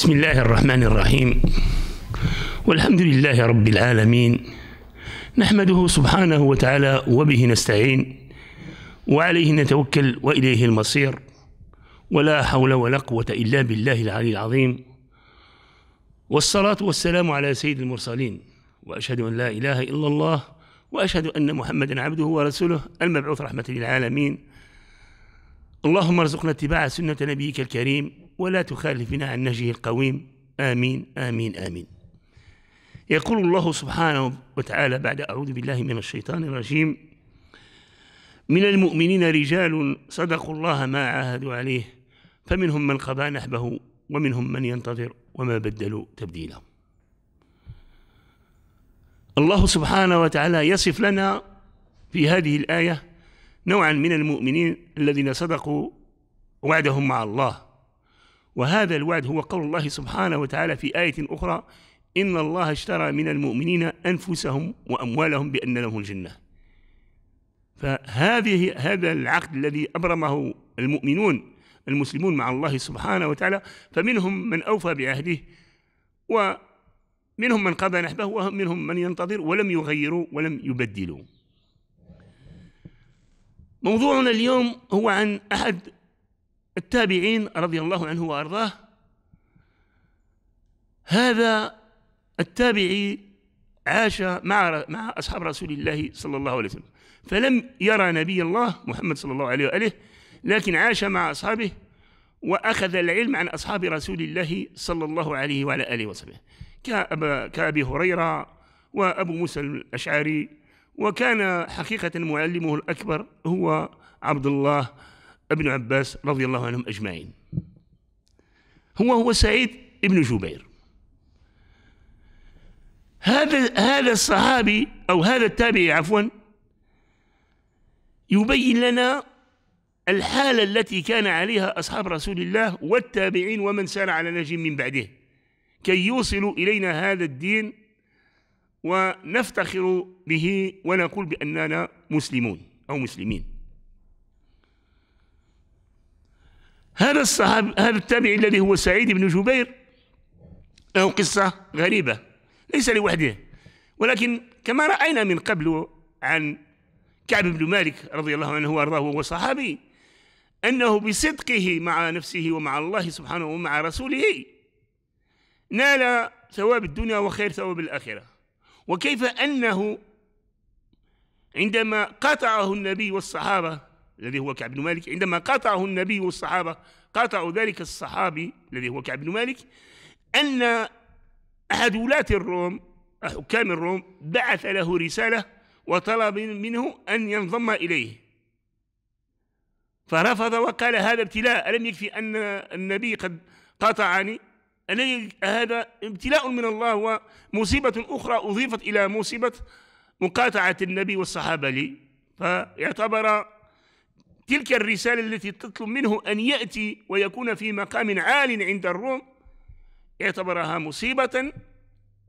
بسم الله الرحمن الرحيم والحمد لله رب العالمين نحمده سبحانه وتعالى وبه نستعين وعليه نتوكل واليه المصير ولا حول ولا قوه الا بالله العلي العظيم والصلاه والسلام على سيد المرسلين واشهد ان لا اله الا الله واشهد ان محمدا عبده ورسوله المبعوث رحمه للعالمين اللهم ارزقنا اتباع سنه نبيك الكريم ولا تخالفنا عن نهجه القويم آمين آمين آمين يقول الله سبحانه وتعالى بعد أعوذ بالله من الشيطان الرجيم من المؤمنين رجال صدقوا الله ما عاهدوا عليه فمنهم من قضى نحبه ومنهم من ينتظر وما بدلوا تبديلا الله سبحانه وتعالى يصف لنا في هذه الآية نوعا من المؤمنين الذين صدقوا وعدهم مع الله وهذا الوعد هو قول الله سبحانه وتعالى في آية أخرى إن الله اشترى من المؤمنين أنفسهم وأموالهم بأن لهم الجنة فهذه هذا العقد الذي أبرمه المؤمنون المسلمون مع الله سبحانه وتعالى فمنهم من أوفى بعهده ومنهم من قضى نحبه ومنهم من ينتظر ولم يغيروا ولم يبدلوا موضوعنا اليوم هو عن أحد التابعين رضي الله عنه وارضاه هذا التابعي عاش مع مع اصحاب رسول الله صلى الله عليه وسلم فلم يرى نبي الله محمد صلى الله عليه واله لكن عاش مع اصحابه واخذ العلم عن اصحاب رسول الله صلى الله عليه وعلى اله وصحبه كأبا كابي هريره وابو موسى الاشعري وكان حقيقه معلمه الاكبر هو عبد الله ابن عباس رضي الله عنهم أجمعين هو هو سعيد ابن جبير هذا هذا الصحابي أو هذا التابعي عفوا يبين لنا الحالة التي كان عليها أصحاب رسول الله والتابعين ومن سار على نهج من بعده كي يوصلوا إلينا هذا الدين ونفتخر به ونقول بأننا مسلمون أو مسلمين هذا الصحاب هذا التابعي الذي هو سعيد بن جبير له قصة غريبة ليس لوحده ولكن كما رأينا من قبل عن كعب بن مالك رضي الله عنه وارضاه وهو صحابي أنه بصدقه مع نفسه ومع الله سبحانه ومع رسوله نال ثواب الدنيا وخير ثواب الآخرة وكيف أنه عندما قاطعه النبي والصحابة الذي هو كعب بن مالك عندما قاطعه النبي والصحابة قاطعوا ذلك الصحابي الذي هو كعب بن مالك أن أحد ولاة الروم حكام الروم بعث له رسالة وطلب منه أن ينضم إليه فرفض وقال هذا ابتلاء ألم يكفي أن النبي قد قاطعني هذا ابتلاء من الله ومصيبة أخرى أضيفت إلى مصيبة مقاطعة النبي والصحابة لي فاعتبر تلك الرسالة التي تطلب منه أن يأتي ويكون في مقام عال عند الروم اعتبرها مصيبة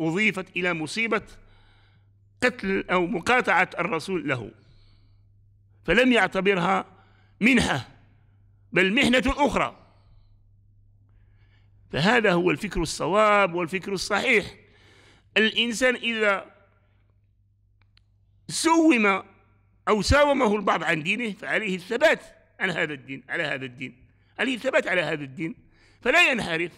أضيفت إلى مصيبة قتل أو مقاطعة الرسول له فلم يعتبرها منحة بل محنة أخرى فهذا هو الفكر الصواب والفكر الصحيح الإنسان إذا سوم أو ساومه البعض عن دينه فعليه الثبات عن هذا الدين على هذا الدين عليه الثبات على هذا الدين فلا ينحرف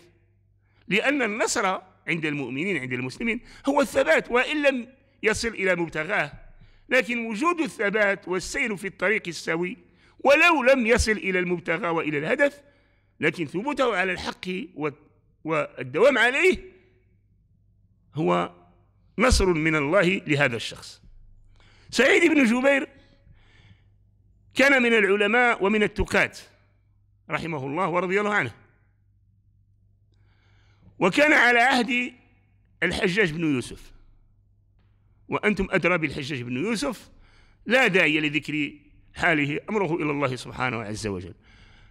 لأن النصر عند المؤمنين عند المسلمين هو الثبات وإن لم يصل إلى مبتغاه لكن وجود الثبات والسير في الطريق السوي ولو لم يصل إلى المبتغى وإلى الهدف لكن ثبوته على الحق والدوام عليه هو نصر من الله لهذا الشخص سعيد بن جبير كان من العلماء ومن التقات رحمه الله ورضي الله عنه وكان على عهد الحجاج بن يوسف وأنتم أدرى بالحجاج بن يوسف لا داعي لذكر حاله أمره إلى الله سبحانه عز وجل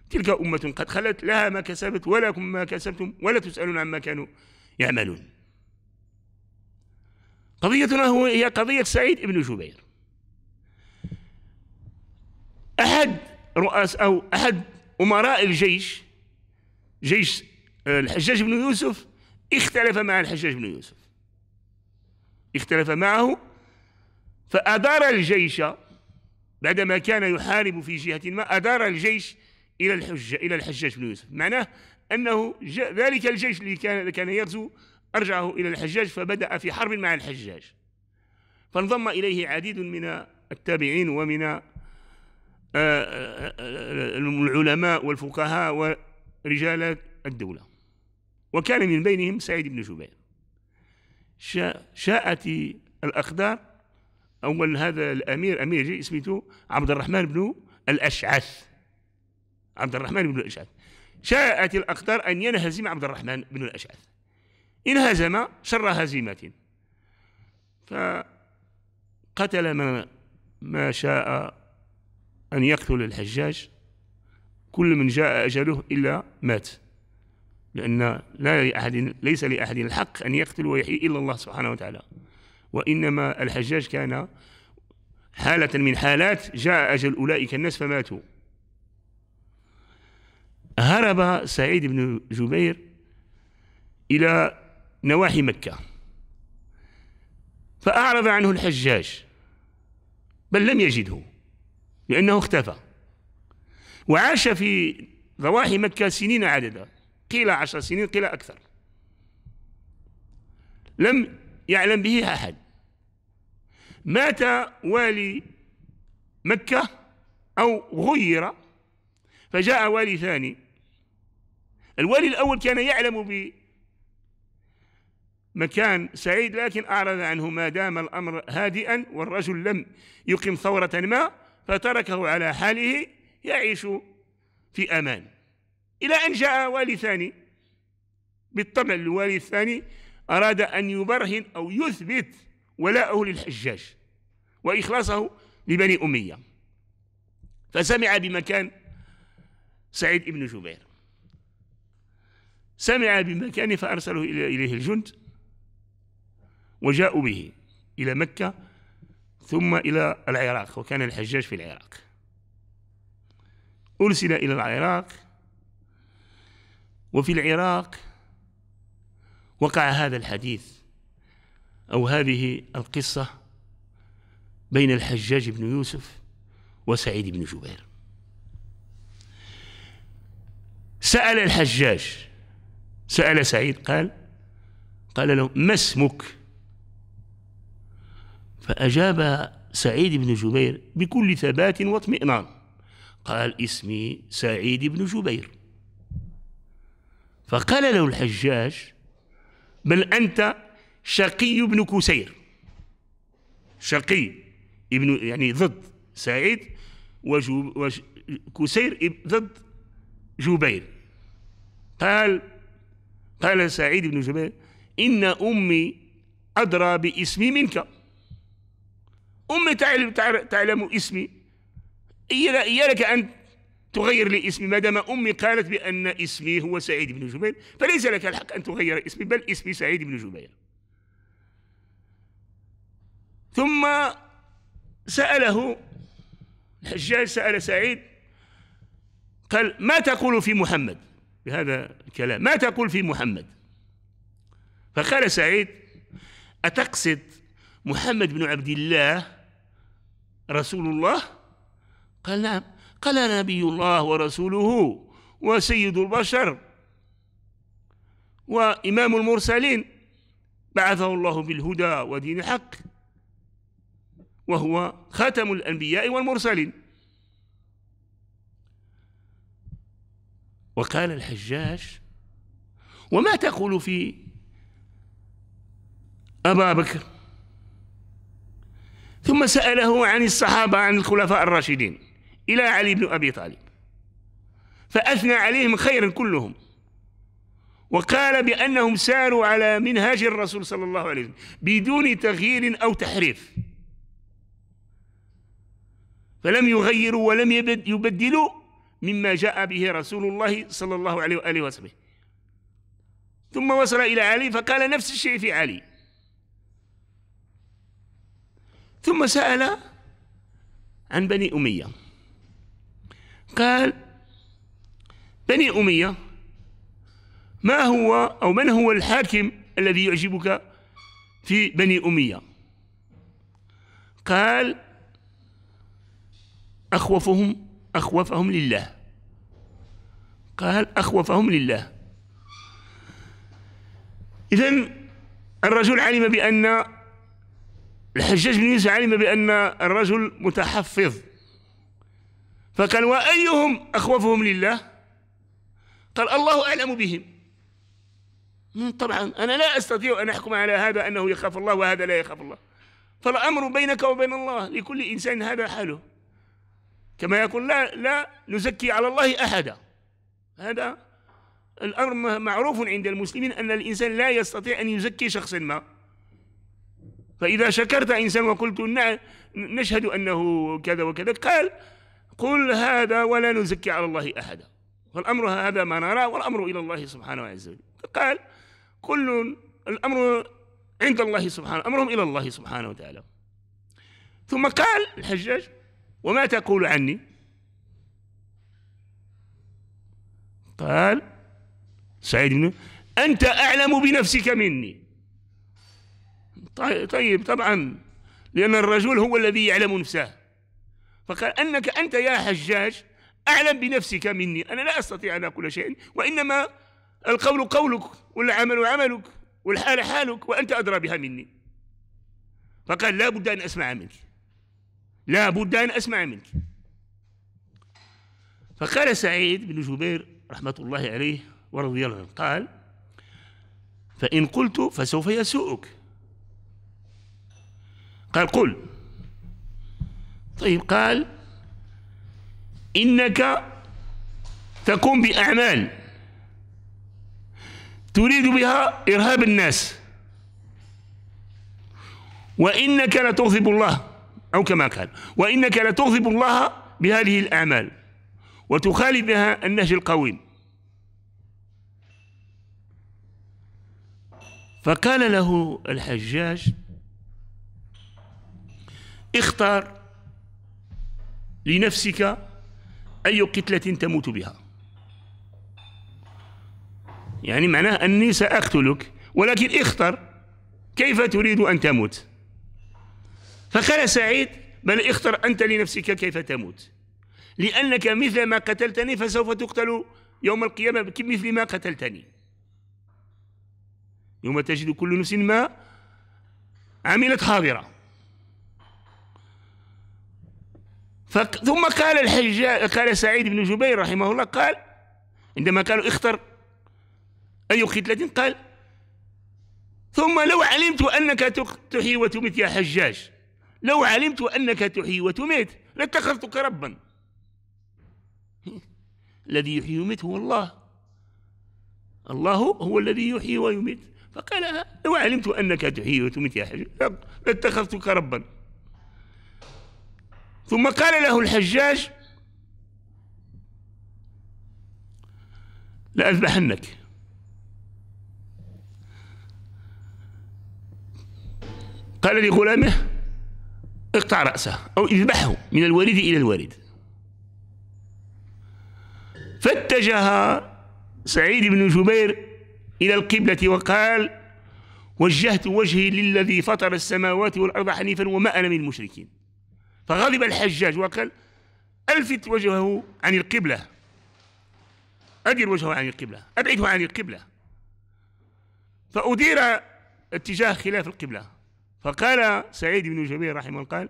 تلك أمة قد خلت لها ما كسبت ولكم ما كسبتم ولا تسألون عما كانوا يعملون قضيتنا هي قضية سعيد بن جبير أحد رؤاس أو أحد أمراء الجيش جيش آه، الحجاج بن يوسف اختلف مع الحجاج بن يوسف اختلف معه فأدار الجيش بعدما كان يحارب في جهة ما أدار الجيش إلى الحجة إلى الحجاج بن يوسف معناه أنه ذلك الجيش اللي كان كان يغزو أرجعه إلى الحجاج فبدأ في حرب مع الحجاج فانضم إليه عديد من التابعين ومن آه، آه، آه، العلماء والفقهاء ورجال الدولة وكان من بينهم سعيد بن جبير شاءت الأقدار أول هذا الأمير أمير جي اسمه عبد الرحمن بن الأشعث عبد الرحمن بن الأشعث شاءت الأقدار أن ينهزم عبد الرحمن بن الأشعث انهزم شر هزيمة فقتل ما ما شاء أن يقتل الحجاج كل من جاء أجله إلا مات لأن لا لأحد ليس لأحد الحق أن يقتل ويحيي إلا الله سبحانه وتعالى وإنما الحجاج كان حالة من حالات جاء أجل أولئك الناس فماتوا هرب سعيد بن جبير إلى نواحي مكة فأعرض عنه الحجاج بل لم يجده لأنه اختفى وعاش في ضواحي مكة سنين عددا قيل عشر سنين قيل أكثر لم يعلم به أحد مات والي مكة أو غير فجاء والي ثاني الوالي الأول كان يعلم ب مكان سعيد لكن أعرض عنه ما دام الأمر هادئا والرجل لم يقم ثورة ما فتركه على حاله يعيش في أمان إلى أن جاء والي ثاني بالطبع الوالي الثاني أراد أن يبرهن أو يثبت ولاءه للحجاج وإخلاصه لبني أمية فسمع بمكان سعيد بن جبير سمع بمكانه فأرسله إليه الجند وجاءوا به إلى مكة ثم إلى العراق وكان الحجاج في العراق أرسل إلى العراق وفي العراق وقع هذا الحديث أو هذه القصة بين الحجاج بن يوسف وسعيد بن جبير سأل الحجاج سأل سعيد قال قال له ما اسمك؟ فأجاب سعيد بن جبير بكل ثبات واطمئنان قال اسمي سعيد بن جبير فقال له الحجاج بل أنت شقي بن كسير شقي ابن يعني ضد سعيد وكسير ضد جبير قال قال سعيد بن جبير إن أمي أدرى باسمي منك أمي تعلم, تعلم اسمي إياك أن تغير لي اسمي ما دام أمي قالت بأن اسمي هو سعيد بن جبير فليس لك الحق أن تغير اسمي بل اسمي سعيد بن جبير ثم سأله الحجاج سأل سعيد قال ما تقول في محمد بهذا الكلام ما تقول في محمد فقال سعيد أتقصد محمد بن عبد الله رسول الله قال نعم قال نبي الله ورسوله وسيد البشر وإمام المرسلين بعثه الله بالهدى ودين الحق وهو خاتم الأنبياء والمرسلين وقال الحجاج وما تقول في أبا بكر ثم سأله عن الصحابة عن الخلفاء الراشدين إلى علي بن أبي طالب فأثنى عليهم خيرا كلهم وقال بأنهم ساروا على منهاج الرسول صلى الله عليه وسلم بدون تغيير أو تحريف فلم يغيروا ولم يبدلوا مما جاء به رسول الله صلى الله عليه وآله وسلم ثم وصل إلى علي فقال نفس الشيء في علي ثم سأل عن بني أمية قال بني أمية ما هو أو من هو الحاكم الذي يعجبك في بني أمية قال أخوفهم أخوفهم لله قال أخوفهم لله إذا الرجل علم بأن الحجاج بن يوسف علم بأن الرجل متحفظ فقال وأيهم أخوفهم لله قال الله أعلم بهم طبعا أنا لا أستطيع أن أحكم على هذا أنه يخاف الله وهذا لا يخاف الله فالأمر بينك وبين الله لكل إنسان هذا حاله كما يقول لا لا نزكي على الله أحدا هذا الأمر معروف عند المسلمين أن الإنسان لا يستطيع أن يزكي شخصا ما فإذا شكرت إنسان وقلت نشهد أنه كذا وكذا قال قل هذا ولا نزكي على الله أحدا فالأمر هذا ما نرى والأمر إلى الله سبحانه عز وجل قال كل الأمر عند الله سبحانه أمرهم إلى الله سبحانه وتعالى ثم قال الحجاج وما تقول عني قال سعيد بن أنت أعلم بنفسك مني طيب،, طيب طبعا لأن الرجل هو الذي يعلم نفسه فقال أنك أنت يا حجاج أعلم بنفسك مني أنا لا أستطيع أن أقول شيئا وإنما القول قولك والعمل عملك والحال حالك وأنت أدرى بها مني فقال لا بد أن أسمع منك لا بد أن أسمع منك فقال سعيد بن جبير رحمة الله عليه ورضي الله عنه قال فإن قلت فسوف يسوءك قال قل طيب قال إنك تقوم بأعمال تريد بها إرهاب الناس وإنك لتغضب الله أو كما قال وإنك لتغضب الله بهذه الأعمال وتخالف بها النهج القويم فقال له الحجاج اختار لنفسك أي قتلة تموت بها يعني معناه أني سأقتلك ولكن اختر كيف تريد أن تموت فقال سعيد بل اختر أنت لنفسك كيف تموت لأنك مثل ما قتلتني فسوف تقتل يوم القيامة مثل ما قتلتني يوم تجد كل نفس ما عملت حاضرة ثم قال الحجاج قال سعيد بن جبير رحمه الله قال عندما قالوا اختر أي قتلة قال ثم لو علمت أنك تحيي وتميت يا حجاج لو علمت أنك تحيي وتميت لاتخذتك ربا الذي يحيي ويميت هو الله الله هو الذي يحيي ويميت فقال لو علمت أنك تحيي وتميت يا حجاج لاتخذتك ربا ثم قال له الحجاج لأذبحنك قال لغلامه اقطع رأسه أو اذبحه من الوالد إلى الوالد فاتجه سعيد بن جبير إلى القبلة وقال وجهت وجهي للذي فطر السماوات والأرض حنيفا وما أنا من المشركين فغضب الحجاج وقال ألفت وجهه عن القبلة ادير وجهه عن القبلة أبعده عن القبلة فأدير اتجاه خلاف القبلة فقال سعيد بن جبير رحمه الله قال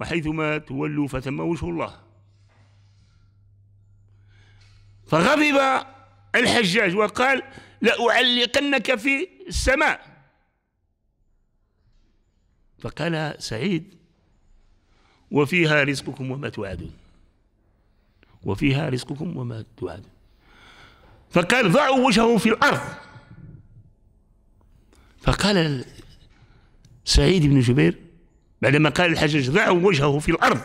وحيثما تولوا فثم وجه الله فغضب الحجاج وقال لأعلقنك في السماء فقال سعيد وفيها رزقكم وما توعدون وفيها رزقكم وما توعدون فقال ضعوا وجهه في الأرض فقال سعيد بن جبير بعدما قال الحجاج ضعوا وجهه في الأرض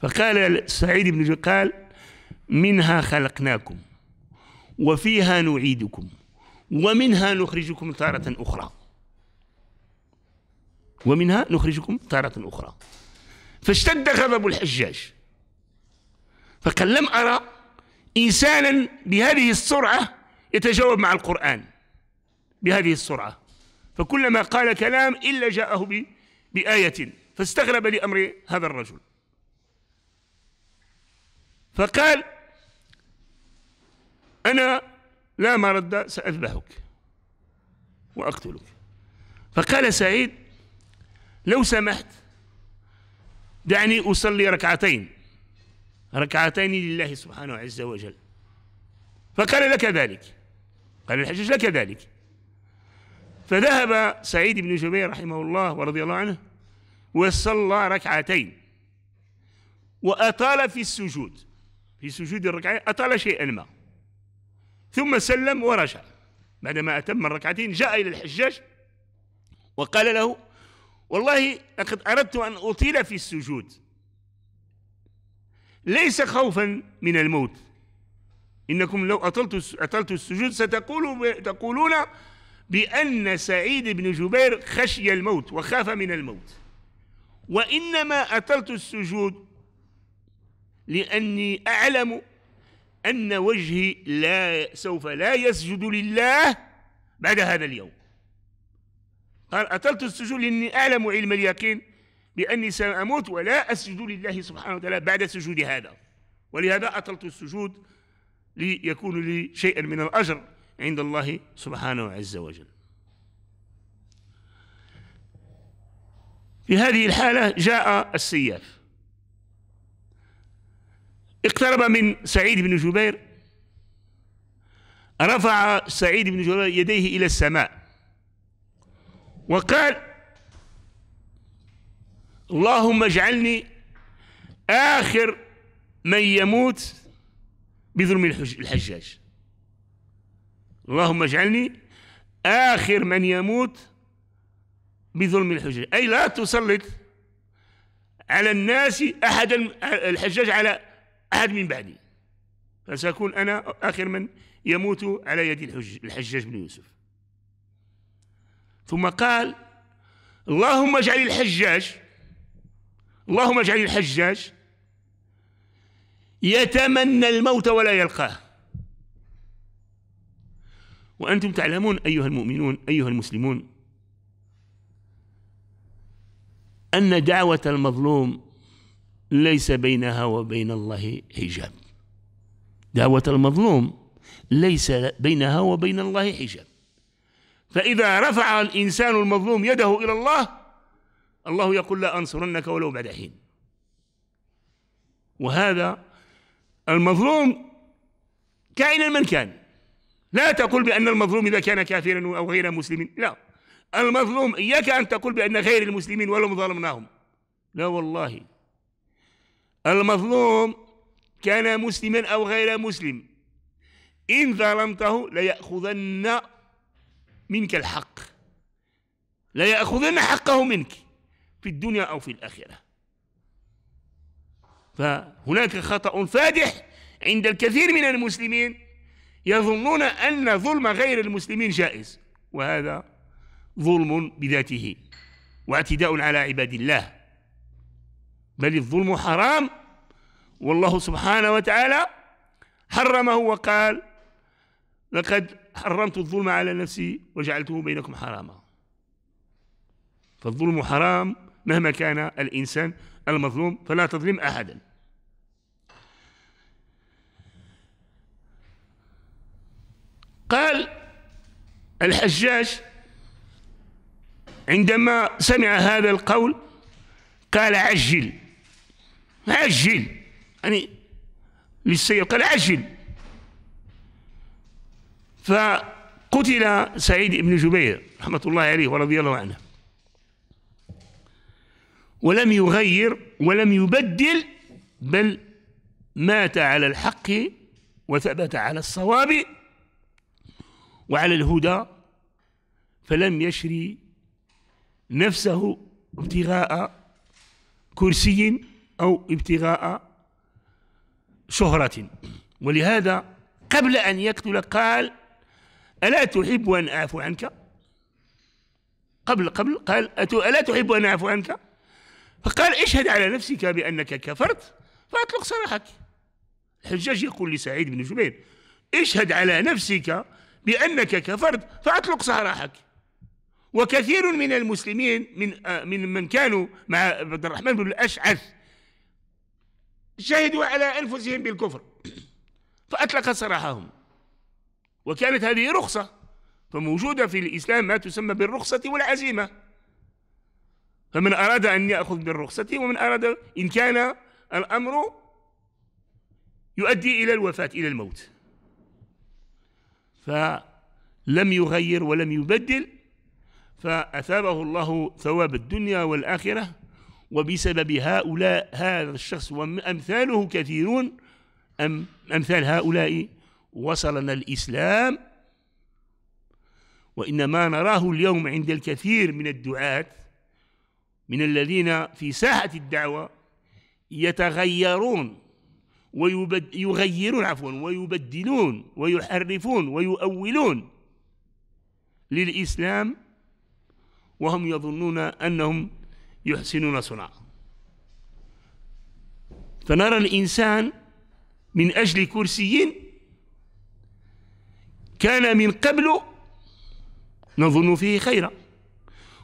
فقال سعيد بن جبير قال منها خلقناكم وفيها نعيدكم ومنها نخرجكم تارة أخرى ومنها نخرجكم تارة أخرى فاشتد غضب الحجاج فقال لم أرى إنسانا بهذه السرعة يتجاوب مع القرآن بهذه السرعة فكلما قال كلام إلا جاءه بآية فاستغرب لأمر هذا الرجل فقال أنا لا مرد سأذبحك وأقتلك فقال سعيد لو سمحت دعني أصلي ركعتين ركعتين لله سبحانه عز وجل فقال لك ذلك قال الحجاج لك ذلك فذهب سعيد بن جبير رحمه الله ورضي الله عنه وصلى ركعتين وأطال في السجود في سجود الركعتين أطال شيئا ما ثم سلم ورجع بعدما أتم الركعتين جاء إلى الحجاج وقال له والله لقد أردت أن أطيل في السجود ليس خوفا من الموت إنكم لو أطلت أطلت السجود ستقولون تقولون بأن سعيد بن جبير خشي الموت وخاف من الموت وإنما أطلت السجود لأني أعلم أن وجهي لا سوف لا يسجد لله بعد هذا اليوم قال أطلت السجود لأني أعلم علم اليقين بأني سأموت ولا أسجد لله سبحانه وتعالى بعد سجود هذا ولهذا أطلت السجود ليكون لي شيئا من الأجر عند الله سبحانه عز وجل في هذه الحالة جاء السياف اقترب من سعيد بن جبير رفع سعيد بن جبير يديه إلى السماء وقال اللهم اجعلني آخر من يموت بظلم الحجاج اللهم اجعلني آخر من يموت بظلم الحجاج أي لا تسلط على الناس أحد الحجاج على أحد من بعدي فسأكون أنا آخر من يموت على يد الحجاج بن يوسف ثم قال اللهم اجعل الحجاج اللهم اجعل الحجاج يتمنى الموت ولا يلقاه وأنتم تعلمون أيها المؤمنون أيها المسلمون أن دعوة المظلوم ليس بينها وبين الله حجاب دعوة المظلوم ليس بينها وبين الله حجاب فإذا رفع الإنسان المظلوم يده إلى الله الله يقول لا أنصرنك ولو بعد حين وهذا المظلوم كائنا من كان لا تقول بأن المظلوم إذا كان كافرا أو غير مسلم لا المظلوم إياك أن تقول بأن غير المسلمين ولو ظلمناهم لا والله المظلوم كان مسلما أو غير مسلم إن ظلمته ليأخذن منك الحق لا يأخذن حقه منك في الدنيا أو في الآخرة فهناك خطأ فادح عند الكثير من المسلمين يظنون أن ظلم غير المسلمين جائز وهذا ظلم بذاته واعتداء على عباد الله بل الظلم حرام والله سبحانه وتعالى حرمه وقال لقد حرمت الظلم على نفسي وجعلته بينكم حراما فالظلم حرام مهما كان الإنسان المظلوم فلا تظلم أحدا قال الحجاج عندما سمع هذا القول قال عجل عجل يعني للسير قال عجل فقتل سعيد بن جبير رحمة الله عليه ورضي الله عنه ولم يغير ولم يبدل بل مات على الحق وثبت على الصواب وعلى الهدى فلم يشري نفسه ابتغاء كرسي أو ابتغاء شهرة ولهذا قبل أن يقتل قال ألا تحب أن أعفو عنك قبل قبل قال ألا تحب أن أعفو عنك فقال اشهد على نفسك بأنك كفرت فأطلق سراحك الحجاج يقول لسعيد بن جبير اشهد على نفسك بأنك كفرت فأطلق سراحك وكثير من المسلمين من آه، من من كانوا مع عبد الرحمن بن الأشعث شهدوا على أنفسهم بالكفر فأطلق سراحهم وكانت هذه رخصة فموجودة في الإسلام ما تسمى بالرخصة والعزيمة فمن أراد أن يأخذ بالرخصة ومن أراد إن كان الأمر يؤدي إلى الوفاة إلى الموت فلم يغير ولم يبدل فأثابه الله ثواب الدنيا والآخرة وبسبب هؤلاء هذا الشخص وأمثاله كثيرون أم أمثال هؤلاء وصلنا الإسلام وإنما نراه اليوم عند الكثير من الدعاة من الذين في ساحة الدعوة يتغيرون ويغيرون عفوا ويبدلون ويحرفون ويؤولون للإسلام وهم يظنون أنهم يحسنون صنعا فنرى الإنسان من أجل كرسي كان من قبل نظن فيه خيرا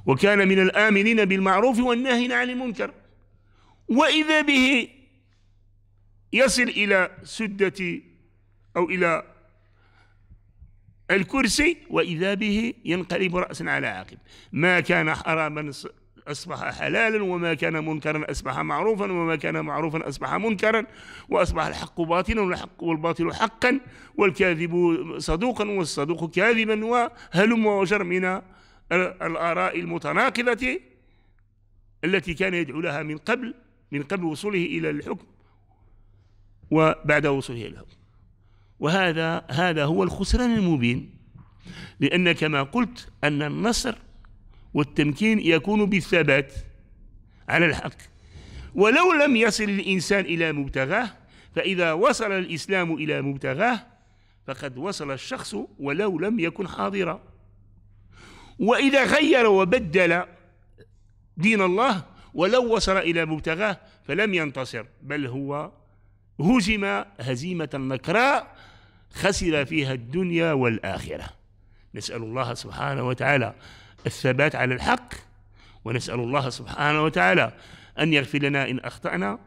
وكان من الآمنين بالمعروف والناهين عن المنكر وإذا به يصل إلى سدة أو إلى الكرسي وإذا به ينقلب رأسا على عاقب ما كان حراما أصبح حلالا وما كان منكرا أصبح معروفا وما كان معروفا أصبح منكرا وأصبح الحق باطلا والحق والباطل حقا والكاذب صدوقا والصدوق كاذبا وهلم وجر من الآراء المتناقضة التي كان يدعو لها من قبل من قبل وصوله إلى الحكم وبعد وصوله إلى الحكم وهذا هذا هو الخسران المبين لأن كما قلت أن النصر والتمكين يكون بالثبات على الحق ولو لم يصل الإنسان إلى مبتغاه فإذا وصل الإسلام إلى مبتغاه فقد وصل الشخص ولو لم يكن حاضرا وإذا غير وبدل دين الله ولو وصل إلى مبتغاه فلم ينتصر بل هو هزم هزيمة نكراء خسر فيها الدنيا والآخرة نسأل الله سبحانه وتعالى الثبات على الحق ونسأل الله سبحانه وتعالى أن يغفر لنا إن أخطأنا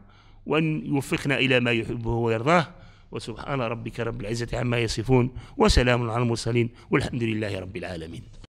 وأن يوفقنا إلى ما يحبه ويرضاه وسبحان ربك رب العزة عما يصفون وسلام على المرسلين والحمد لله رب العالمين